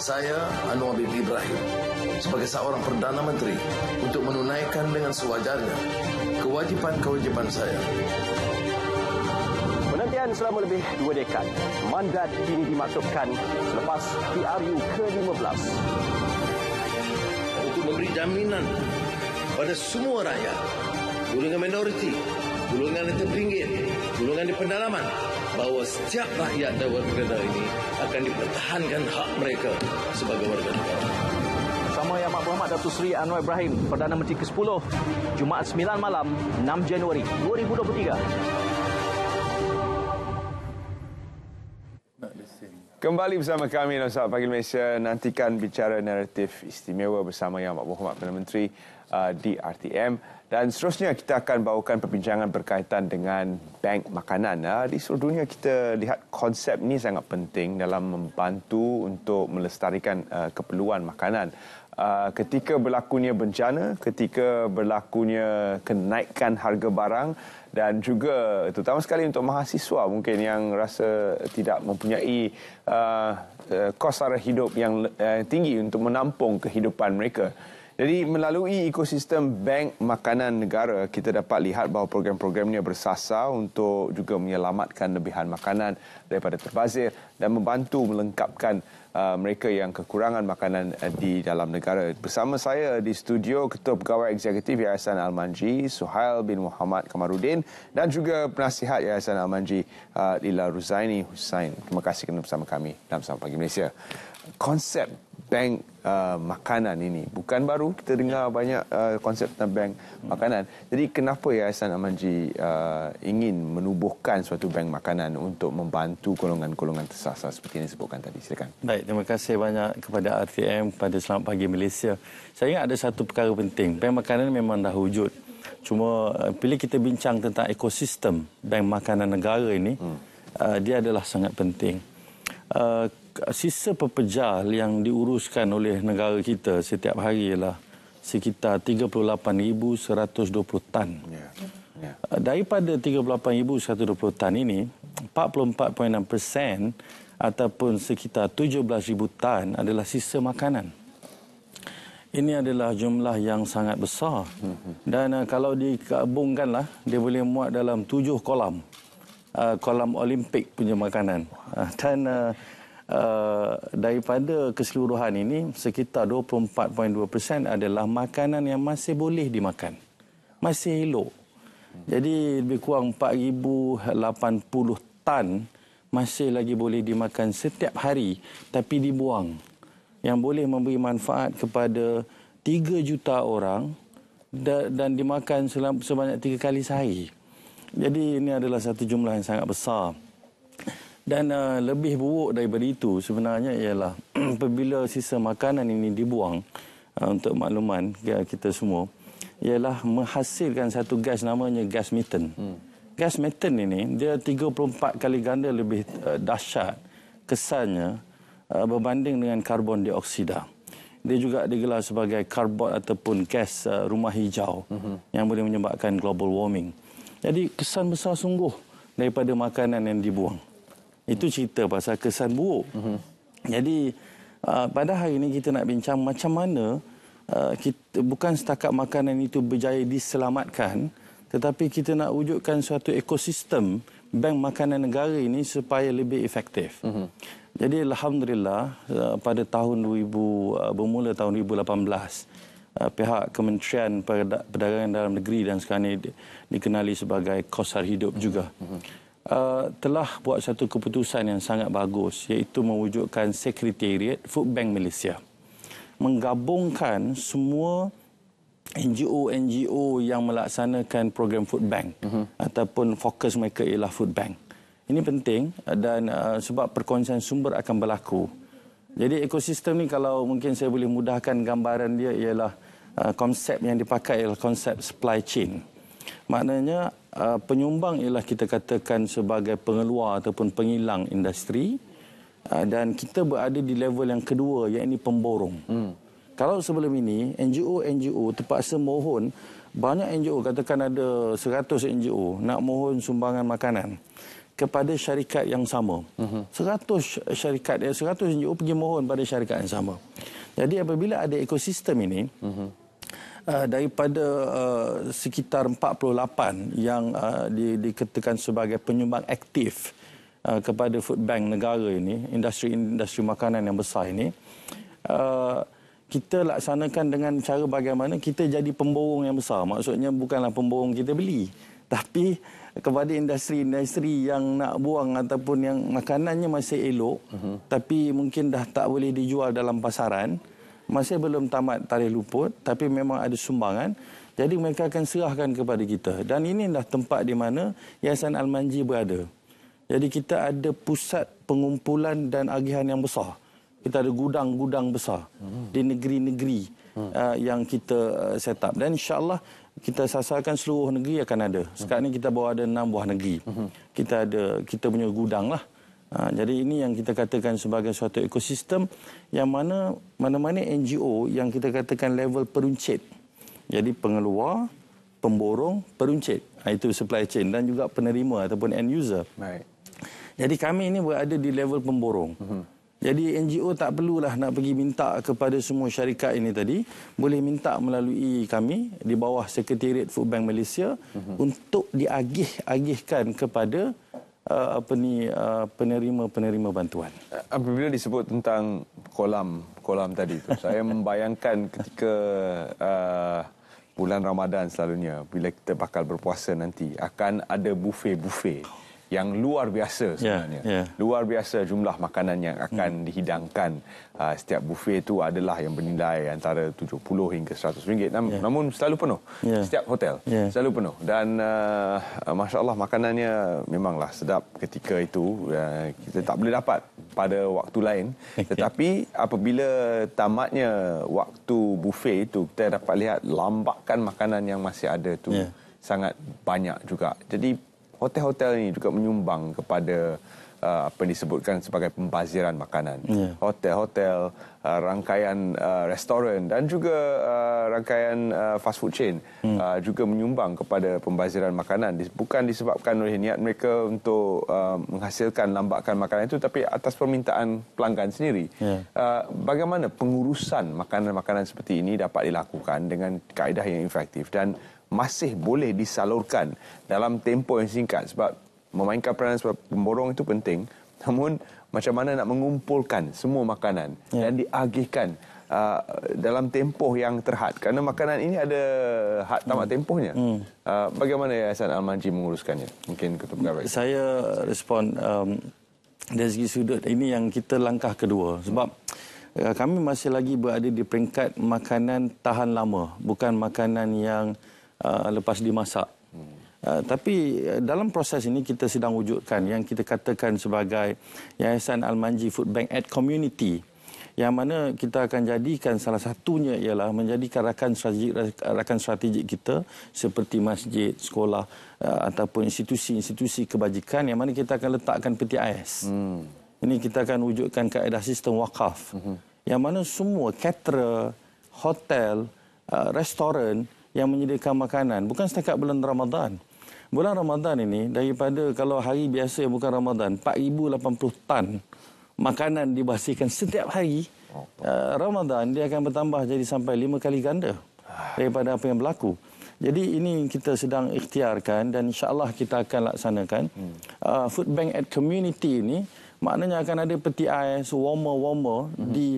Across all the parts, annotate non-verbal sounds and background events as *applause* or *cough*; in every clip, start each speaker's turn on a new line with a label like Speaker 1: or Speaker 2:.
Speaker 1: saya Anwar bin Ibrahim sebagai seorang Perdana Menteri untuk menunaikan dengan sewajarnya kewajipan-kewajipan saya. Penantian selama lebih dua dekad, mandat ini dimaksudkan selepas PRU ke-15. Untuk memberi jaminan pada semua rakyat, golongan minoriti, golongan yang terpinggir, golongan di pendalaman, bahawa setiap rakyat dan warga negara ini akan dipertahankan hak mereka sebagai warga negara. Sama Yang Mak Berhormat Datuk Seri Anwar Ibrahim, Perdana Menteri ke-10, Jumaat 9 malam, 6 Januari 2023.
Speaker 2: Kembali bersama kami dalam Sabah Pagi Malaysia. Nantikan bicara naratif istimewa bersama Yang Amat Berhormat Perdana Menteri Uh, di RTM dan seterusnya kita akan bawakan perbincangan berkaitan dengan bank makanan. Uh, di seluruh dunia kita lihat konsep ini sangat penting dalam membantu untuk melestarikan uh, keperluan makanan. Ketika berlakunya bencana, ketika berlakunya kenaikan harga barang dan juga terutama sekali untuk mahasiswa mungkin yang rasa tidak mempunyai kos sara hidup yang tinggi untuk menampung kehidupan mereka. Jadi melalui ekosistem bank makanan negara kita dapat lihat bahawa program-program ini bersasar untuk juga menyelamatkan lebihan makanan daripada terbazir dan membantu melengkapkan uh, mereka yang kekurangan makanan uh, di dalam negara. Bersama saya di studio Ketua Pegawai Eksekutif Yayasan Almanji Suhail bin Muhammad Kamarudin dan juga penasihat Yayasan Almanji uh, Lila Ruzaini Hussain. Terima kasih kerana bersama kami dalam Sampai Pagi Malaysia konsep bank uh, makanan ini bukan baru kita dengar yeah. banyak uh, konsep tentang bank hmm. makanan jadi kenapa Yayasan Amanji uh, ingin menubuhkan suatu bank makanan untuk membantu golongan-golongan tersasar seperti yang disebutkan tadi silakan
Speaker 1: baik terima kasih banyak kepada RTM pada Selamat Pagi Malaysia saya ingat ada satu perkara penting bank makanan memang dah wujud cuma uh, bila kita bincang tentang ekosistem bank makanan negara ini hmm. uh, dia adalah sangat penting uh, sisa pepejal yang diuruskan oleh negara kita setiap hari ialah sekitar 38,120 tan. Yeah. Yeah. Uh, daripada 38,120 tan ini, 44.6% ataupun sekitar 17,000 tan adalah sisa makanan. Ini adalah jumlah yang sangat besar. Hmm, hmm. Dan uh, kalau dikabungkanlah, dia boleh muat dalam tujuh kolam uh, kolam Olimpik punya makanan. Uh, dan uh, Uh, daripada keseluruhan ini sekitar 24.2% adalah makanan yang masih boleh dimakan masih elok jadi lebih kurang 4080 tan masih lagi boleh dimakan setiap hari tapi dibuang yang boleh memberi manfaat kepada 3 juta orang dan dimakan sebanyak 3 kali sehari jadi ini adalah satu jumlah yang sangat besar. Dan uh, lebih buruk daripada itu sebenarnya ialah *clears throat* apabila sisa makanan ini dibuang uh, untuk makluman ya, kita semua ialah menghasilkan satu gas namanya gas metan. Hmm. Gas metan ini dia 34 kali ganda lebih uh, dahsyat kesannya uh, berbanding dengan karbon dioksida. Dia juga digelar sebagai karbon ataupun gas uh, rumah hijau hmm. yang boleh menyebabkan global warming. Jadi kesan besar sungguh daripada makanan yang dibuang. Itu cerita pasal kesan buruk. Mm-hmm. Jadi uh, pada hari ini kita nak bincang macam mana uh, kita, bukan setakat makanan itu berjaya diselamatkan tetapi kita nak wujudkan suatu ekosistem bank makanan negara ini supaya lebih efektif. Mm-hmm. Jadi alhamdulillah uh, pada tahun 2000 uh, bermula tahun 2018 uh, pihak Kementerian Perdagangan Dalam Negeri dan sekarang ini dikenali sebagai kosar hidup juga. Mm-hmm. Uh, telah buat satu keputusan yang sangat bagus iaitu mewujudkan Secretariat Food Bank Malaysia. Menggabungkan semua NGO-NGO yang melaksanakan program food bank uh-huh. ataupun fokus mereka ialah food bank. Ini penting uh, dan uh, sebab perkongsian sumber akan berlaku. Jadi ekosistem ni kalau mungkin saya boleh mudahkan gambaran dia ialah uh, konsep yang dipakai ialah konsep supply chain. Maknanya uh, penyumbang ialah kita katakan sebagai pengeluar ataupun pengilang industri uh, dan kita berada di level yang kedua iaitu pemborong. Hmm. Kalau sebelum ini NGO-NGO terpaksa mohon banyak NGO katakan ada 100 NGO nak mohon sumbangan makanan kepada syarikat yang sama. Mhm. seratus syarikat, eh, seratus NGO pergi mohon pada syarikat yang sama. Jadi apabila ada ekosistem ini, mhm. uh, daripada uh, sekitar 48 yang uh, di, dikatakan sebagai penyumbang aktif uh, kepada food bank negara ini, industri-industri makanan yang besar ini, kita laksanakan dengan cara bagaimana kita jadi pemborong yang besar. Maksudnya bukanlah pemborong kita beli, tapi kepada industri-industri yang nak buang ataupun yang makanannya masih elok uh-huh. tapi mungkin dah tak boleh dijual dalam pasaran masih belum tamat tarikh luput tapi memang ada sumbangan jadi mereka akan serahkan kepada kita dan ini inilah tempat di mana Yayasan al berada. Jadi kita ada pusat pengumpulan dan agihan yang besar. Kita ada gudang-gudang besar uh-huh. di negeri-negeri hmm. uh, yang kita uh, set up dan insyaallah kita sasarkan seluruh negeri akan ada. Sekarang hmm. ni kita bawa ada enam buah negeri. Hmm. Kita ada kita punya gudang lah. Uh, jadi ini yang kita katakan sebagai suatu ekosistem yang mana mana-mana NGO yang kita katakan level peruncit. Jadi pengeluar, pemborong, peruncit. Itu supply chain dan juga penerima ataupun end user. Baik. Jadi kami ini berada di level pemborong. Hmm. Jadi NGO tak perlulah nak pergi minta kepada semua syarikat ini tadi. Boleh minta melalui kami di bawah Sekretariat Food Bank Malaysia uh-huh. untuk diagih-agihkan kepada uh, apa ni uh, penerima-penerima bantuan. Apabila disebut tentang kolam kolam tadi tu, *laughs* saya
Speaker 2: membayangkan ketika uh, bulan Ramadan selalunya bila kita bakal berpuasa nanti akan ada buffet-buffet yang luar biasa sebenarnya. Yeah, yeah. Luar biasa jumlah makanan yang akan hmm. dihidangkan uh, setiap bufet itu adalah yang bernilai antara 70 hingga 100 ringgit. Nam- yeah. Namun selalu penuh. Yeah. Setiap hotel yeah. selalu penuh dan uh, masya-Allah makanannya memanglah sedap ketika itu uh, kita tak boleh dapat pada waktu lain. *laughs* Tetapi apabila tamatnya waktu bufet itu kita dapat lihat lambakan makanan yang masih ada tu yeah. sangat banyak juga. Jadi hotel-hotel ini juga menyumbang kepada uh, apa disebutkan sebagai pembaziran makanan. Yeah. Hotel-hotel, uh, rangkaian uh, restoran dan juga uh, rangkaian uh, fast food chain mm. uh, juga menyumbang kepada pembaziran makanan. Bukan disebabkan oleh niat mereka untuk uh, menghasilkan lambakan makanan itu tapi atas permintaan pelanggan sendiri. Yeah. Uh, bagaimana pengurusan makanan-makanan seperti ini dapat dilakukan dengan kaedah yang efektif dan masih boleh disalurkan dalam tempoh yang singkat sebab memainkan peranan sebagai pemborong itu penting namun macam mana nak mengumpulkan semua makanan ya. dan diagihkan uh, dalam tempoh yang terhad kerana makanan ini ada had tamat hmm. tempohnya hmm. Uh, bagaimana
Speaker 1: Yayasan Almanji menguruskannya mungkin ketua pegawai saya respon um, dari segi sudut ini yang kita langkah kedua sebab uh, kami masih lagi berada di peringkat makanan tahan lama bukan makanan yang uh, lepas dimasak Uh, tapi uh, dalam proses ini kita sedang wujudkan yang kita katakan sebagai Yayasan Almanji Food Bank at Community yang mana kita akan jadikan salah satunya ialah menjadikan rakan strategik, uh, rakan strategik kita seperti masjid, sekolah ataupun institusi-institusi kebajikan yang mana kita akan letakkan peti ais. Hmm. Ini kita akan wujudkan kaedah sistem wakaf hmm. yang mana semua caterer, hotel, restoran yang menyediakan makanan bukan setakat bulan Ramadan bulan Ramadan ini daripada kalau hari biasa yang bukan Ramadan 4080 tan makanan dibasihkan setiap hari uh, Ramadan dia akan bertambah jadi sampai 5 kali ganda ah. daripada apa yang berlaku jadi ini kita sedang ikhtiarkan dan Insya Allah kita akan laksanakan uh, food bank at community ini maknanya akan ada peti ais warmer-warmer hmm di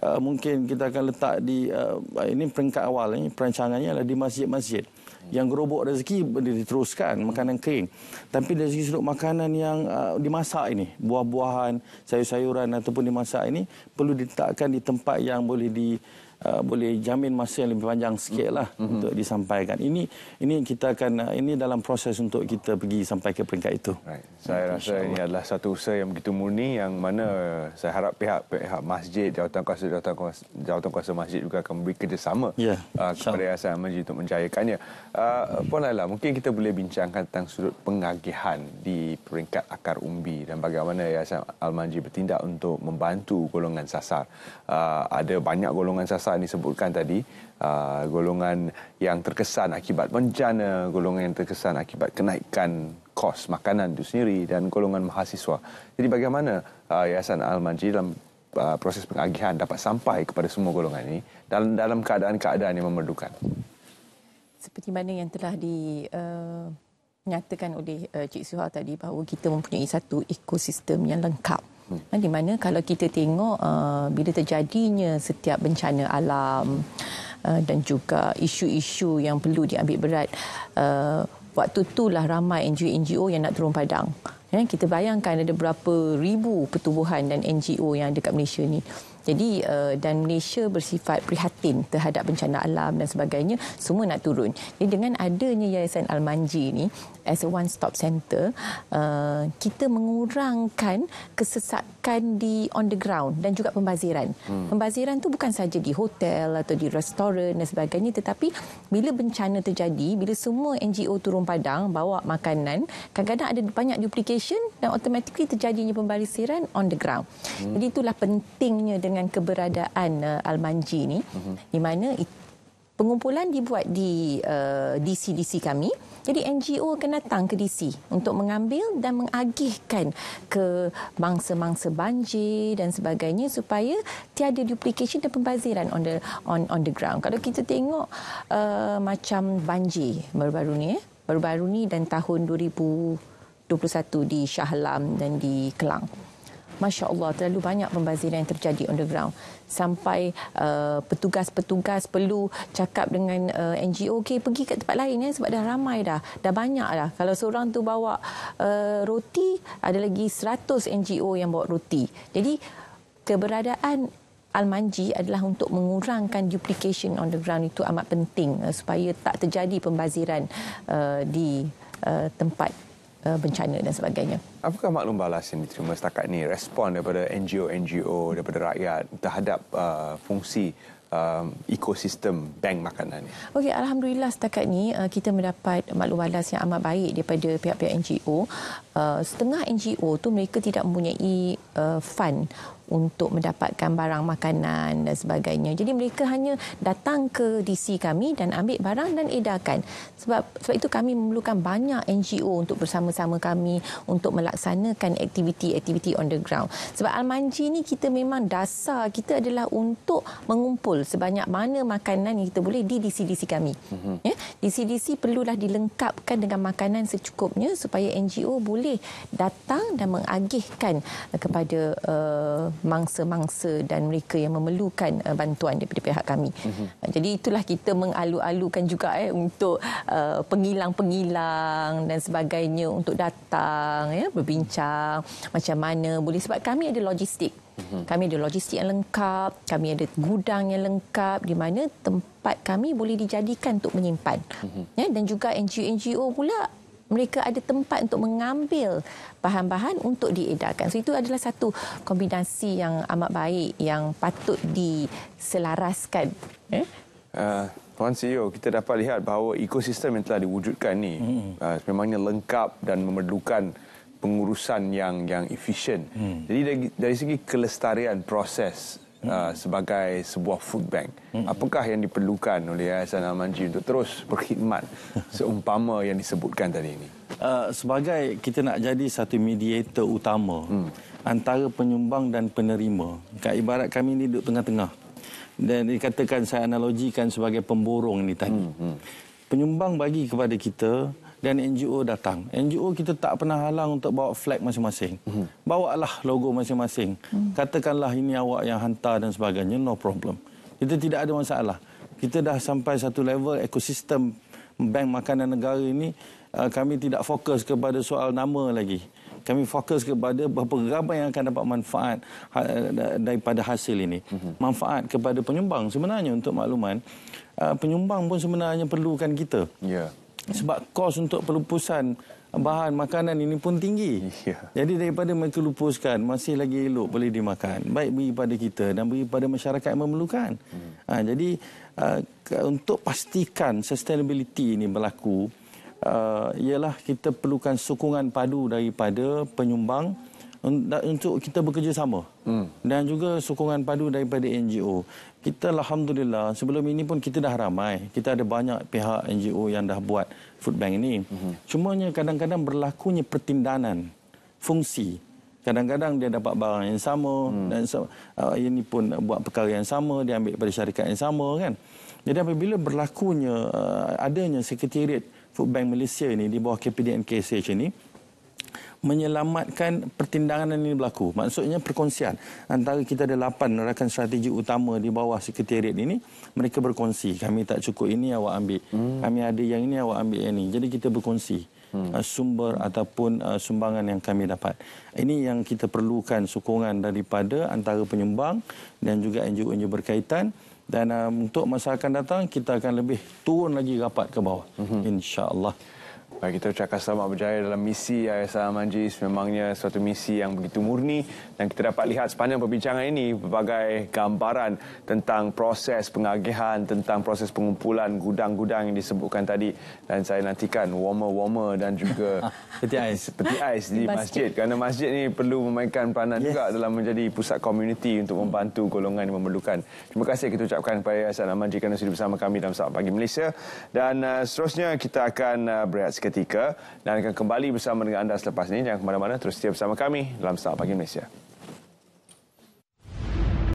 Speaker 1: Eh, mungkin kita akan letak di uh, ini peringkat awal ini perancangannya adalah di masjid-masjid yang gerobok rezeki boleh diteruskan makanan kering tapi dari segi sudut makanan yang uh, dimasak ini buah-buahan sayur-sayuran ataupun dimasak ini perlu diletakkan di tempat yang boleh di Uh, boleh jamin masa yang lebih panjang sikit lah mm-hmm. untuk disampaikan. Ini ini kita akan uh, ini dalam proses untuk kita pergi sampai ke peringkat itu. Right. Saya hmm, rasa ini adalah satu usaha yang begitu murni
Speaker 2: yang mana hmm. saya harap pihak pihak masjid jawatan kuasa jawatan kuasa, jawatan kuasa masjid juga akan memberi kerjasama yeah. uh, kepada Yayasan Masjid untuk menjayakannya. Uh, Puan Laila, mungkin kita boleh bincangkan tentang sudut pengagihan di peringkat akar umbi dan bagaimana Yayasan al bertindak untuk membantu golongan sasar. Uh, ada banyak golongan sasar Hassan disebutkan tadi uh, golongan yang terkesan akibat bencana golongan yang terkesan akibat kenaikan kos makanan itu sendiri dan golongan mahasiswa jadi bagaimana uh, Yayasan Al-Manji dalam uh, proses pengagihan dapat sampai kepada semua golongan ini dalam dalam keadaan-keadaan yang memerlukan
Speaker 3: seperti mana yang telah di uh nyatakan oleh uh, Cik Suha tadi bahawa kita mempunyai satu ekosistem yang lengkap Hmm. Di mana kalau kita tengok uh, bila terjadinya setiap bencana alam uh, dan juga isu-isu yang perlu diambil berat, uh, waktu itulah ramai NGO-NGO yang nak turun padang. Eh, kita bayangkan ada berapa ribu pertubuhan dan NGO yang ada dekat Malaysia ni. Jadi uh, dan Malaysia bersifat prihatin terhadap bencana alam dan sebagainya, semua nak turun. Jadi dengan adanya Yayasan Almanji ini as a one stop center, uh, kita mengurangkan kesesakan di on the ground dan juga pembaziran. Hmm. Pembaziran tu bukan saja di hotel atau di restoran dan sebagainya tetapi bila bencana terjadi, bila semua NGO turun padang bawa makanan, kadang-kadang ada banyak duplication dan automatically terjadinya pembaziran on the ground. Hmm. Jadi itulah pentingnya dengan dengan keberadaan uh, Almanji ini, mm-hmm. di mana pengumpulan dibuat di uh, DC-DC kami. Jadi NGO kena datang ke DC untuk mengambil dan mengagihkan ke mangsa-mangsa banjir dan sebagainya supaya tiada duplikasi dan pembaziran on the on on the ground. Kalau kita tengok uh, macam banjir baru-baru ni, eh? baru-baru ni dan tahun 2021 di Shah Alam dan di Kelang. hmm Masya Allah, terlalu banyak pembaziran yang terjadi on the ground. Sampai uh, petugas-petugas perlu cakap dengan uh, NGO, okay, pergi ke tempat lain ya, sebab dah ramai dah, dah banyak dah. Kalau seorang tu bawa uh, roti, ada lagi 100 NGO yang bawa roti. Jadi keberadaan Almanji adalah untuk mengurangkan duplication on the ground itu amat penting uh, supaya tak terjadi pembaziran uh, di uh, tempat. Eh, bencana dan sebagainya.
Speaker 2: Apakah maklum balas yang diterima setakat ini, respon daripada NGO-NGO, daripada rakyat terhadap uh, fungsi Uh, ekosistem bank makanan ini.
Speaker 3: Okey, alhamdulillah setakat ni uh, kita mendapat maklum balas yang amat baik daripada pihak-pihak NGO. Uh, setengah NGO tu mereka tidak mempunyai uh, fund untuk mendapatkan barang makanan dan sebagainya. Jadi mereka hanya datang ke DC kami dan ambil barang dan edarkan. Sebab sebab itu kami memerlukan banyak NGO untuk bersama-sama kami untuk melaksanakan aktiviti-aktiviti on the ground. Sebab Almanji ini kita memang dasar kita adalah untuk mengumpul sebanyak mana makanan yang kita boleh di DC-DC kami. Mhm. Ya, DC-DC perlulah dilengkapkan dengan makanan secukupnya supaya NGO boleh boleh datang dan mengagihkan eh, kepada eh, mangsa-mangsa uh, dan mereka yang memerlukan uh, bantuan daripada pihak kami. Mm-hmm. Jadi itulah kita mengalu-alukan juga eh untuk uh, pengilang-pengilang dan sebagainya untuk datang ya berbincang macam mana boleh sebab kami ada logistik mhm. kami ada logistik yang lengkap, kami ada gudang yang lengkap di mana tempat kami boleh dijadikan untuk menyimpan. Mhm. Ya, dan juga NGO-NGO pula mereka ada tempat untuk mengambil bahan-bahan untuk diedarkan. So itu adalah satu kombinasi yang amat baik yang patut diselaraskan.
Speaker 1: Eh?
Speaker 2: Uh, Tuan CEO, kita dapat lihat bahawa ekosistem yang telah diwujudkan ni hmm. uh, memangnya lengkap dan memerlukan pengurusan yang yang efisien. Hmm. Jadi dari, dari segi kelestarian proses Uh, sebagai sebuah food bank. Hmm. Apakah yang diperlukan oleh Yayasan Al-Manji untuk terus berkhidmat *laughs* seumpama yang disebutkan
Speaker 1: tadi ini? Uh, sebagai kita nak jadi satu mediator utama hmm. antara penyumbang dan penerima. Kat ibarat kami ini duduk tengah-tengah. Dan dikatakan saya analogikan sebagai pemborong ini tadi. Hmm, hmm. Penyumbang bagi kepada kita dan NGO datang. NGO kita tak pernah halang untuk bawa flag masing-masing. Hmm. lah logo masing-masing. Hmm. Katakanlah ini awak yang hantar dan sebagainya, no problem. Kita tidak ada masalah. Kita dah sampai satu level ekosistem bank makanan negara ini, uh, kami tidak fokus kepada soal nama lagi. Kami fokus kepada berapa ramai yang akan dapat manfaat ha, daripada hasil ini. Mhm. Manfaat kepada penyumbang sebenarnya untuk makluman. Uh, penyumbang pun sebenarnya perlukan kita. Yeah. Sebab kos untuk pelupusan bahan makanan ini pun tinggi. Yeah. Jadi daripada mereka lupuskan, masih lagi elok boleh dimakan. Baik beri pada kita dan beri pada masyarakat yang memerlukan. Hmm. Ha, jadi uh, untuk pastikan sustainability ini berlaku, uh, ialah kita perlukan sokongan padu daripada penyumbang, untuk kita bekerjasama hmm. dan juga sokongan padu daripada NGO. Kita alhamdulillah sebelum ini pun kita dah ramai. Kita ada banyak pihak NGO yang dah buat food bank ini. Hmm. Cumanya kadang-kadang berlakunya pertindanan fungsi. Kadang-kadang dia dapat barang yang sama hmm. dan uh, ini pun buat perkara yang sama dia ambil pada syarikat yang sama kan. Jadi apabila berlakunya uh, adanya sekretariat food bank Malaysia ini di bawah KPDN KSH ini menyelamatkan pertindangan ini berlaku. Maksudnya perkongsian. Antara kita ada lapan rakan strategi utama di bawah sekretariat ini, mereka berkongsi. Kami tak cukup ini, awak ambil. Hmm. Kami ada yang ini, awak ambil yang ini. Jadi kita berkongsi. Hmm. Uh, sumber ataupun uh, sumbangan yang kami dapat. Ini yang kita perlukan sokongan daripada antara penyumbang dan juga NGO-NGO berkaitan dan uh, untuk masa akan datang kita akan lebih turun lagi rapat ke bawah hmm. insya-Allah. Baik,
Speaker 2: kita ucapkan selamat berjaya dalam misi Ayasa Manjis. Memangnya suatu misi yang begitu murni dan kita dapat lihat sepanjang perbincangan ini berbagai gambaran tentang proses pengagihan, tentang proses pengumpulan gudang-gudang yang disebutkan tadi. Dan saya nantikan warmer-warmer dan juga *laughs* peti ais, peti ais di masjid. Kerana masjid ini perlu memainkan peranan yes. juga dalam menjadi pusat komuniti untuk membantu golongan yang memerlukan. Terima kasih kita ucapkan kepada Ayasa Manjis kerana sudah bersama kami dalam Sabah Pagi Malaysia. Dan uh, seterusnya kita akan uh, berehat seketika dan akan kembali bersama dengan anda selepas ini. Jangan ke mana-mana, terus setia bersama kami dalam Selamat Pagi Malaysia.